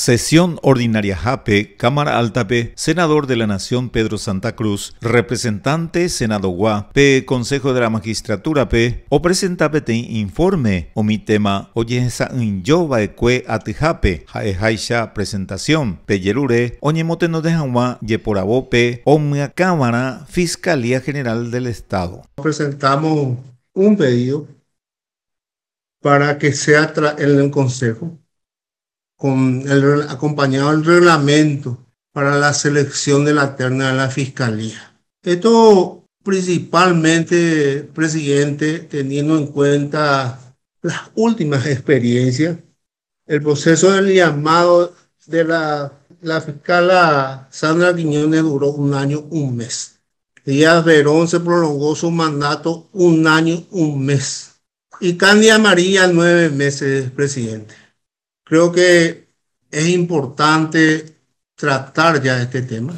Sesión Ordinaria JAPE, Cámara Alta P, Senador de la Nación Pedro Santa Cruz, Representante Senado Gua, P, Consejo de la Magistratura P, o presenta P, informe, o mi tema, oye esa ecue JAE JAISHA, presentación, peyerure, oñemote no dejanwa, P, Omea Cámara, Fiscalía General del Estado. Presentamos un pedido para que sea en el consejo con el, acompañado el reglamento para la selección de la terna de la fiscalía. Esto principalmente, presidente, teniendo en cuenta las últimas experiencias, el proceso del llamado de la, la fiscal Sandra Quiñones duró un año, un mes. Díaz Verón se prolongó su mandato un año, un mes. Y Candia María, nueve meses, presidente creo que es importante tratar ya este tema.